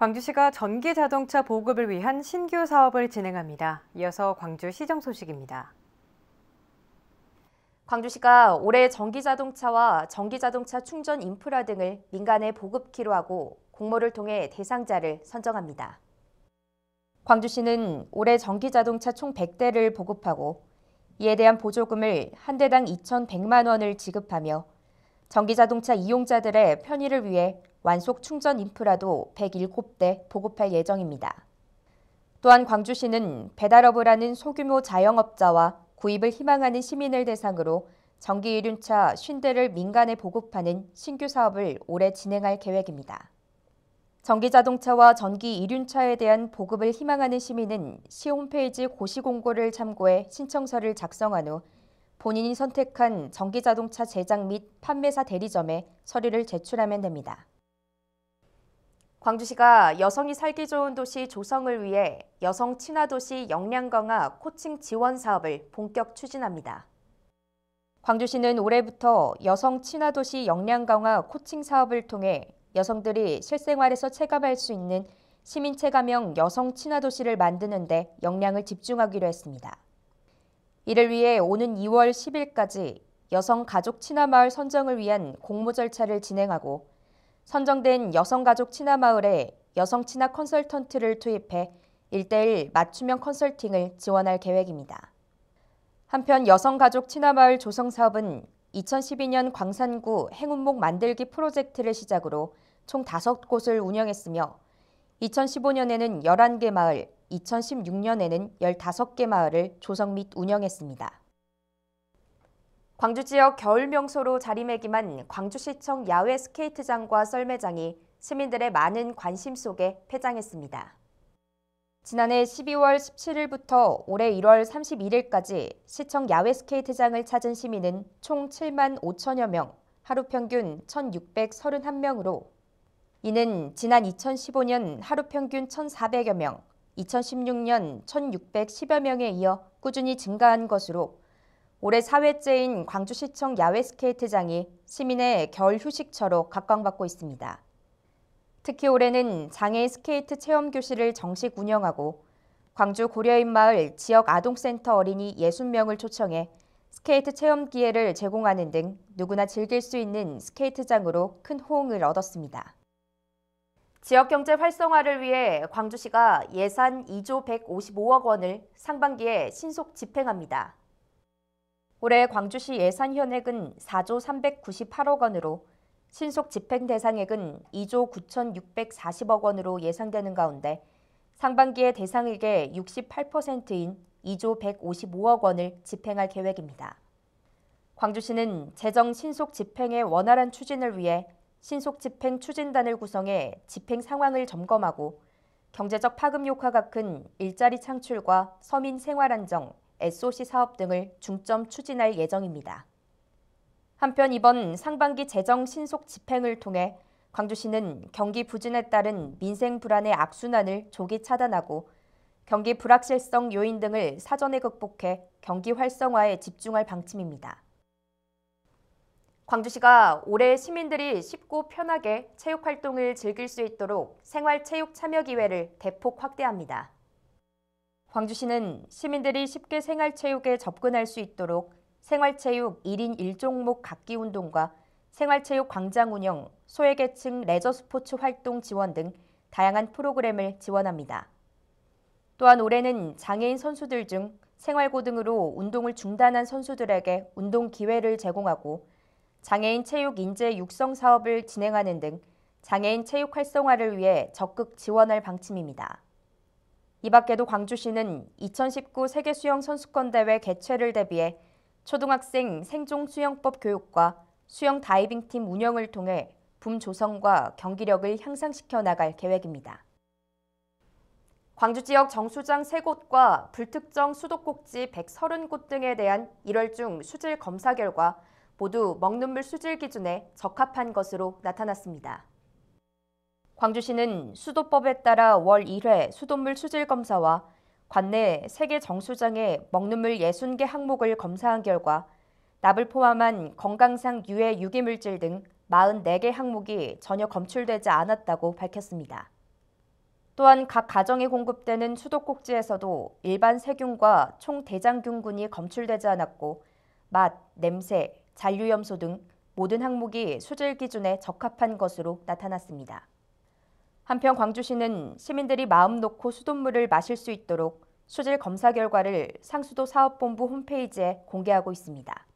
광주시가 전기 자동차 보급을 위한 신규 사업을 진행합니다. 이어서 광주 시정 소식입니다. 광주시가 올해 전기 자동차와 전기 자동차 충전 인프라 등을 민간에 보급키로 하고 공모를 통해 대상자를 선정합니다. 광주시는 올해 전기 자동차 총 100대를 보급하고 이에 대한 보조금을 한 대당 2,100만 원을 지급하며 전기 자동차 이용자들의 편의를 위해 완속 충전 인프라도 107대 보급할 예정입니다. 또한 광주시는 배달업을 하는 소규모 자영업자와 구입을 희망하는 시민을 대상으로 전기 이륜차 50대를 민간에 보급하는 신규 사업을 올해 진행할 계획입니다. 전기 자동차와 전기 이륜차에 대한 보급을 희망하는 시민은 시 홈페이지 고시 공고를 참고해 신청서를 작성한 후 본인이 선택한 전기 자동차 제작 및 판매사 대리점에 서류를 제출하면 됩니다. 광주시가 여성이 살기 좋은 도시 조성을 위해 여성 친화 도시 역량 강화 코칭 지원 사업을 본격 추진합니다. 광주시는 올해부터 여성 친화 도시 역량 강화 코칭 사업을 통해 여성들이 실생활에서 체감할 수 있는 시민 체감형 여성 친화 도시를 만드는 데 역량을 집중하기로 했습니다. 이를 위해 오는 2월 10일까지 여성 가족 친화 마을 선정을 위한 공모 절차를 진행하고 선정된 여성가족 친화마을에 여성 친화 컨설턴트를 투입해 1대1 맞춤형 컨설팅을 지원할 계획입니다. 한편 여성가족 친화마을 조성 사업은 2012년 광산구 행운목 만들기 프로젝트를 시작으로 총 5곳을 운영했으며 2015년에는 11개 마을, 2016년에는 15개 마을을 조성 및 운영했습니다. 광주 지역 겨울 명소로 자리매김한 광주시청 야외 스케이트장과 썰매장이 시민들의 많은 관심 속에 폐장했습니다. 지난해 12월 17일부터 올해 1월 31일까지 시청 야외 스케이트장을 찾은 시민은 총 7만 5천여 명, 하루 평균 1,631명으로 이는 지난 2015년 하루 평균 1,400여 명, 2016년 1,610여 명에 이어 꾸준히 증가한 것으로 올해 4회째인 광주시청 야외 스케이트장이 시민의 겨울 휴식처로 각광받고 있습니다. 특히 올해는 장애인 스케이트 체험 교실을 정식 운영하고 광주 고려인마을 지역 아동센터 어린이 60명을 초청해 스케이트 체험 기회를 제공하는 등 누구나 즐길 수 있는 스케이트장으로 큰 호응을 얻었습니다. 지역경제 활성화를 위해 광주시가 예산 2조 155억 원을 상반기에 신속 집행합니다. 올해 광주시 예산 현액은 4조 398억 원으로 신속 집행 대상액은 2조 9,640억 원으로 예상되는 가운데 상반기에 대상액의 68%인 2조 155억 원을 집행할 계획입니다. 광주시는 재정 신속 집행의 원활한 추진을 위해 신속 집행 추진단을 구성해 집행 상황을 점검하고 경제적 파급 효과가 큰 일자리 창출과 서민 생활 안정, SOC 사업 등을 중점 추진할 예정입니다. 한편 이번 상반기 재정 신속 집행을 통해 광주시는 경기 부진에 따른 민생 불안의 악순환을 조기 차단하고 경기 불확실성 요인 등을 사전에 극복해 경기 활성화에 집중할 방침입니다. 광주시가 올해 시민들이 쉽고 편하게 체육 활동을 즐길 수 있도록 생활체육 참여 기회를 대폭 확대합니다. 광주시는 시민들이 쉽게 생활체육에 접근할 수 있도록 생활체육 1인 1종목 각기 운동과 생활체육 광장 운영, 소외계층 레저 스포츠 활동 지원 등 다양한 프로그램을 지원합니다. 또한 올해는 장애인 선수들 중 생활고 등으로 운동을 중단한 선수들에게 운동 기회를 제공하고 장애인 체육 인재 육성 사업을 진행하는 등 장애인 체육 활성화를 위해 적극 지원할 방침입니다. 이 밖에도 광주시는 2019 세계수영선수권대회 개최를 대비해 초등학생 생존수영법 교육과 수영 다이빙팀 운영을 통해 붐 조성과 경기력을 향상시켜 나갈 계획입니다. 광주 지역 정수장 3곳과 불특정 수도꼭지 130곳 등에 대한 1월 중 수질 검사 결과 모두 먹는 물 수질 기준에 적합한 것으로 나타났습니다. 광주시는 수도법에 따라 월 1회 수돗물 수질 검사와 관내 세계 정수장의 먹는 물 60개 항목을 검사한 결과 납을 포함한 건강상 유해 유기물질 등 44개 항목이 전혀 검출되지 않았다고 밝혔습니다. 또한 각 가정에 공급되는 수도꼭지에서도 일반 세균과 총대장균군이 검출되지 않았고 맛, 냄새, 잔류염소 등 모든 항목이 수질 기준에 적합한 것으로 나타났습니다. 한편 광주시는 시민들이 마음 놓고 수돗물을 마실 수 있도록 수질 검사 결과를 상수도 사업본부 홈페이지에 공개하고 있습니다.